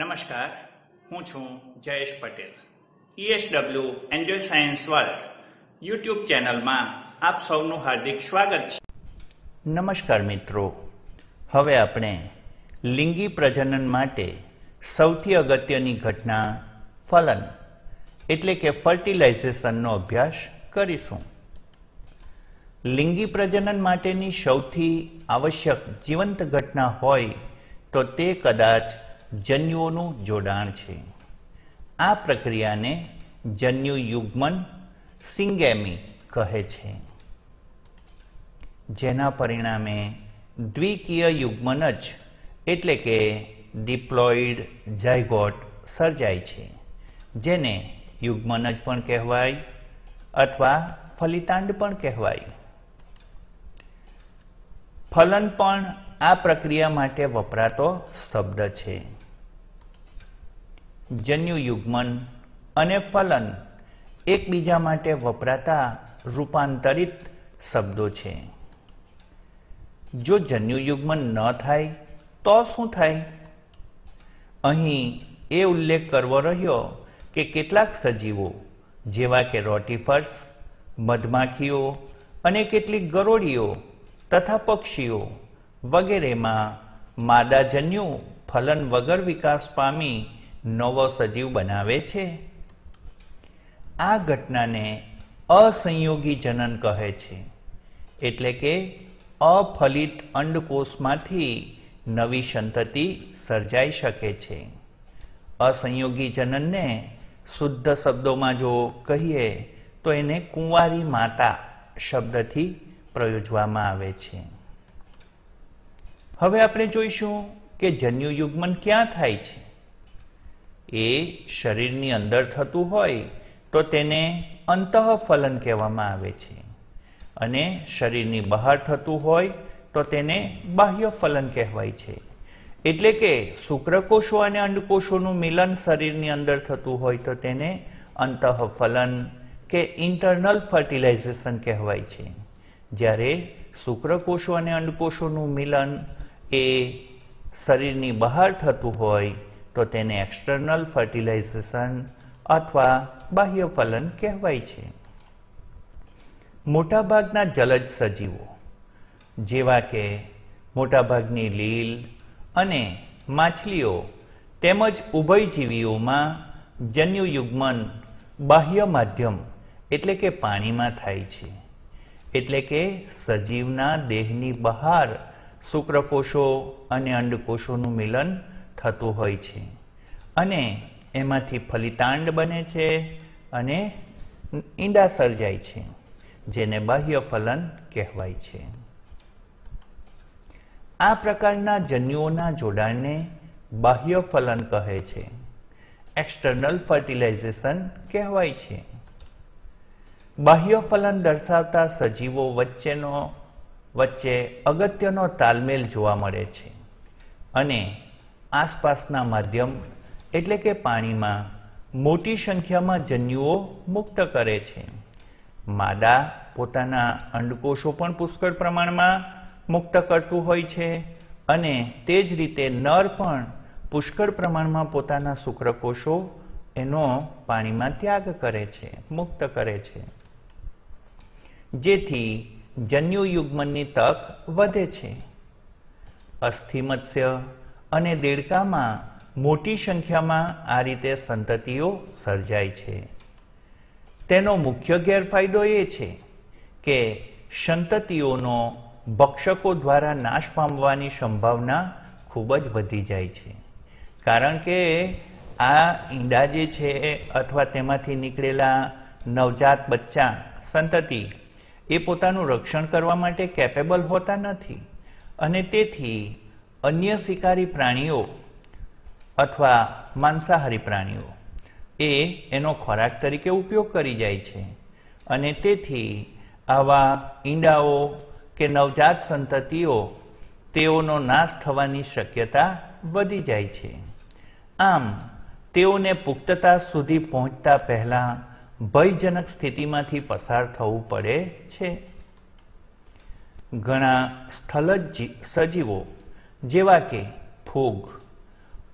નમસ્કાર હું છું Jayesh Patel E S W enjoy science world YouTube ચેનલમાં આપ સૌનું હાર્દિક સ્વાગત છે નમસ્કાર મિત્રો હવે આપણે લિંગી પ્રજનન માટે સૌથી અગત્યની ઘટના ફલન એટલે કે ફર્ટિલાઇઝેશનનો અભ્યાસ કરીશું લિંગી પ્રજનન માટેની સૌથી આવશ્યક જીવંત ઘટના હોય તો તે કદાચ જન્યુઓનું જોડાણ છે આ પ્રક્રિયાને જન્યુ યુગ્મન સિંગેમી કહે છે જેના પરિણામે દ્વિકીય યુગ્મન જ એટલે કે ડિપ્લોઇડ ઝાયગોટ સર્જાય છે જેને યુગ્મનજ પણ કહેવાય અથવા ફલિતાંડ પણ કહેવાય ફલન પણ આ પ્રક્રિયા માટે વપરાતો શબ્દ છે જન્યુ યુગ્મન અને ફલન એકબીજા માટે વપરાતા રૂપાંતરિત શબ્દો છે જો જન્યુ યુગ્મન ન થાય તો શું થાય અહીં એ ઉલ્લેખ કરવો રહ્યો કે કેટલાક સજીવો જેવા કે રોટીફર્સ મધમાખીઓ અને કેટલીક ગરોળીઓ તથા પક્ષીઓ વગેરેમાં માદાજન્યુ ફલન વગર વિકાસ પામી નવો સજીવ બનાવે છે આ ઘટનાને અસંયોગી જનન કહે છે એટલે કે અફલિત અંડકોષમાંથી નવી સંતતિ સર્જાઈ શકે છે અસંયોગી જનનને શુદ્ધ શબ્દોમાં જો કહીએ તો એને કુંવારી માતા શબ્દથી પ્રયોજવામાં આવે છે હવે આપણે જોઈશું કે જન્યુ યુગ્મન ક્યાં થાય છે એ શરીરની અંદર થતું હોય તો તેને અંતઃફલન કહેવામાં આવે છે અને શરીરની બહાર થતું હોય તો તેને બાહ્ય ફલન કહેવાય છે એટલે કે શુક્રકોષો અને અંડકોષોનું મિલન શરીરની અંદર થતું હોય તો તેને અંતઃફલન કે ઇન્ટરનલ ફર્ટિલાઇઝેશન કહેવાય છે જ્યારે શુક્રકોષો અને અંડકોષોનું મિલન એ શરીરની બહાર થતું હોય તો તેને એક્સટર્નલ ફર્ટિલાઇઝેશન અથવા બાહ્ય ફલન કહેવાય છે મોટાભાગના જલજ સજીવો જેવા કે મોટાભાગની લીલ અને માછલીઓ તેમજ ઉભયજીવીઓમાં જન્યુ યુગ્મન બાહ્ય માધ્યમ એટલે કે પાણીમાં થાય છે એટલે કે સજીવના દેહની બહાર શુક્રકોષો અને અંડકોષોનું મિલન થતું હોય છે અને એમાંથી ફલિતાંડ બને છે અને ઈંડા સર્જાય છે જેને બાહ્ય ફલન કહેવાય છે આ પ્રકારના જન્યુઓના જોડાણને બાહ્ય ફલન કહે છે એક્સટર્નલ ફર્ટિલાઇઝેશન કહેવાય છે બાહ્ય ફલન દર્શાવતા સજીવો વચ્ચેનો વચ્ચે અગત્યનો તાલમેલ જોવા મળે છે અને આસપાસના માધ્યમ એટલે કે પાણીમાં મોટી સંખ્યામાં જન્યુઓ મુક્ત કરે છે માદા પોતાના અંડકોષો પણ પુષ્કળ પ્રમાણમાં મુક્ત કરતું હોય છે અને તે જ રીતે નર પણ પુષ્કળ પ્રમાણમાં પોતાના શુક્રકોષો એનો પાણીમાં ત્યાગ કરે છે મુક્ત કરે છે જેથી જન્યુ યુગ્મનની તક વધે છે અસ્થિમત્સ્ય અને દેડકામાં મોટી સંખ્યામાં આ રીતે સંતતિઓ સર્જાય છે તેનો મુખ્ય ગેરફાયદો એ છે કે સંતતિઓનો ભક્ષકો દ્વારા નાશ પામવાની સંભાવના ખૂબ જ વધી જાય છે કારણ કે આ ઈંડા જે છે અથવા તેમાંથી નીકળેલા નવજાત બચ્ચા સંતતિ એ પોતાનું રક્ષણ કરવા માટે કેપેબલ હોતા નથી અને તેથી અન્ય શિકારી પ્રાણીઓ અથવા માંસાહારી પ્રાણીઓ એ એનો ખોરાક તરીકે ઉપયોગ કરી જાય છે અને તેથી આવા ઈંડાઓ કે નવજાત સંતતિઓ તેઓનો નાશ થવાની શક્યતા વધી જાય છે આમ તેઓને પુખ્તતા સુધી પહોંચતા પહેલાં ભયજનક સ્થિતિમાંથી પસાર થવું પડે છે ઘણા સ્થલજ સજીવો જેવા કે ફૂગ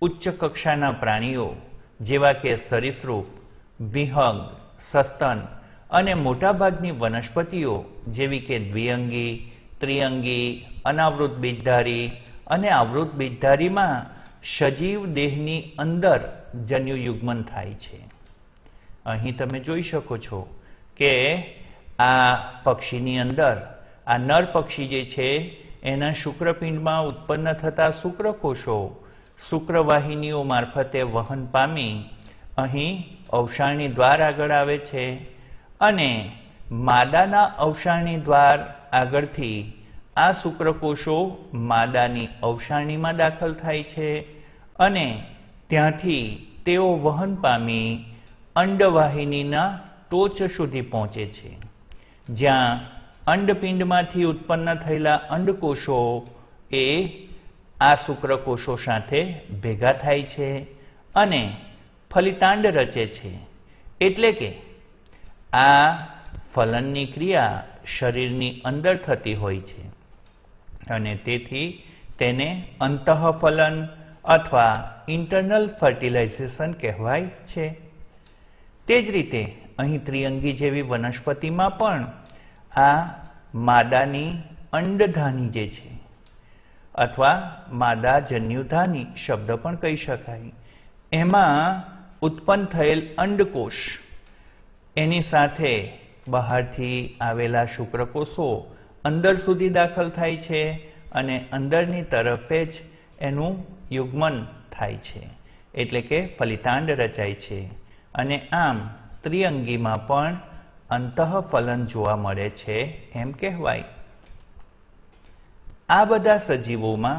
ઉચ્ચ કક્ષાના પ્રાણીઓ જેવા કે સરિસૃપ વિહંગ સસ્તન અને મોટાભાગની વનસ્પતિઓ જેવી કે દ્વિઅંગી ત્રિઅંગી અનાવૃત બીજધારી અને આવૃત બીજધારીમાં સજીવ દેહની અંદર જન્યુ યુગ્મન થાય છે અહીં તમે જોઈ શકો છો કે આ પક્ષીની અંદર આ નર પક્ષી જે છે એના શુક્રપિંડમાં ઉત્પન્ન થતા શુક્રકોષો શુક્રવાહિનીઓ મારફતે વહન પામી અહીં અવસાણી દ્વાર આગળ આવે છે અને માદાના અવસાણી દ્વાર આગળથી આ શુક્રકોષો માદાની અવસાણીમાં દાખલ થાય છે અને ત્યાંથી તેઓ વહન પામી અંડવાહિનીના ટોચ સુધી પહોંચે છે જ્યાં અંડપિંડમાંથી ઉત્પન્ન થયેલા અંડકોષો એ આ શુક્રકોષો સાથે ભેગા થાય છે અને ફલિતાંડ રચે છે એટલે કે આ ફલનની ક્રિયા શરીરની અંદર થતી હોય છે અને તેથી તેને અંતઃફલન અથવા ઇન્ટરનલ ફર્ટિલાઇઝેશન કહેવાય છે તે જ રીતે અહીં ત્રિઅંગી જેવી વનસ્પતિમાં પણ આ માદાની અંડધાની જે છે અથવા માદા જન્યુધાની શબ્દ પણ કહી શકાય એમાં ઉત્પન્ન થયેલ અંડકોષ એની સાથે બહારથી આવેલા શુક્રકોષો અંદર સુધી દાખલ થાય છે અને અંદરની તરફે જ એનું યુગ્મન થાય છે એટલે કે ફલિતાંડ રચાય છે અને આમ ત્રિઅંગીમાં પણ અંતઃફલન જોવા મળે છે એમ કહેવાય આ બધા સજીવોમાં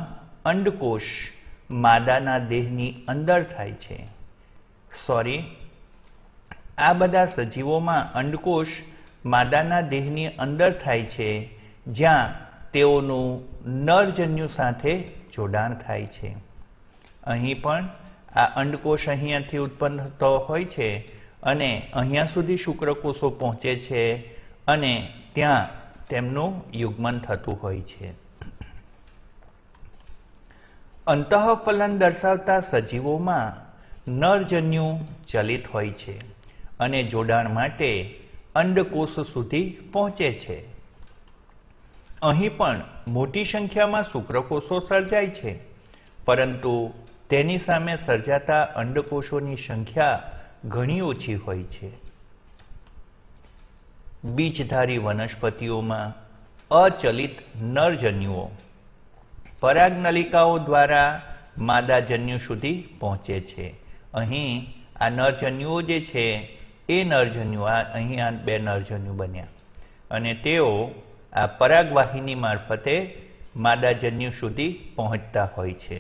અંડકોષ માદાના દેહની અંદર થાય છે સોરી આ બધા સજીવોમાં અંડકોષ માદાના દેહની અંદર થાય છે જ્યાં તેઓનું નરજન્યુ સાથે જોડાણ થાય છે અહીં પણ આ અંડકોષ અહીંયાથી ઉત્પન્ન થતો હોય છે અને અહીંયા સુધી શુક્રકોષો પહોંચે છે અને ત્યાં તેમનું યુગ્મન થતું હોય છે અંતઃફલન દર્શાવતા સજીવોમાં નરજન્યુ ચલિત હોય છે અને જોડાણ માટે અંડકોષ સુધી પહોંચે છે અહીં પણ મોટી સંખ્યામાં શુક્રકોષો સર્જાય છે પરંતુ તેની સામે સર્જાતા અંડકોષોની સંખ્યા ઘણી ઓછી હોય છે બીજધારી વનસ્પતિઓમાં અચલિત નરજન્યુઓ પરાગનલિકાઓ દ્વારા માદાજન્યુ સુધી પહોંચે છે અહીં આ નરજન્યુઓ જે છે એ નરજન્યુ આ અહીં આ બે નરજન્યુ બન્યા અને તેઓ આ પરાગવાહિની મારફતે માદાજન્યુ સુધી પહોંચતા હોય છે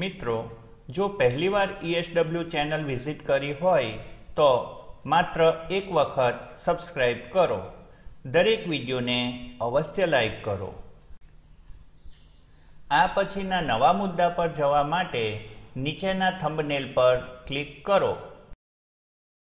મિત્રો જો પહેલીવાર ઈએસડબલ્યુ ચેનલ વિઝિટ કરી હોય તો માત્ર એક વખત સબસ્ક્રાઈબ કરો દરેક વિડીયોને અવશ્ય લાઈક કરો આ પછીના નવા મુદ્દા પર જવા માટે નીચેના થંબનેલ પર ક્લિક કરો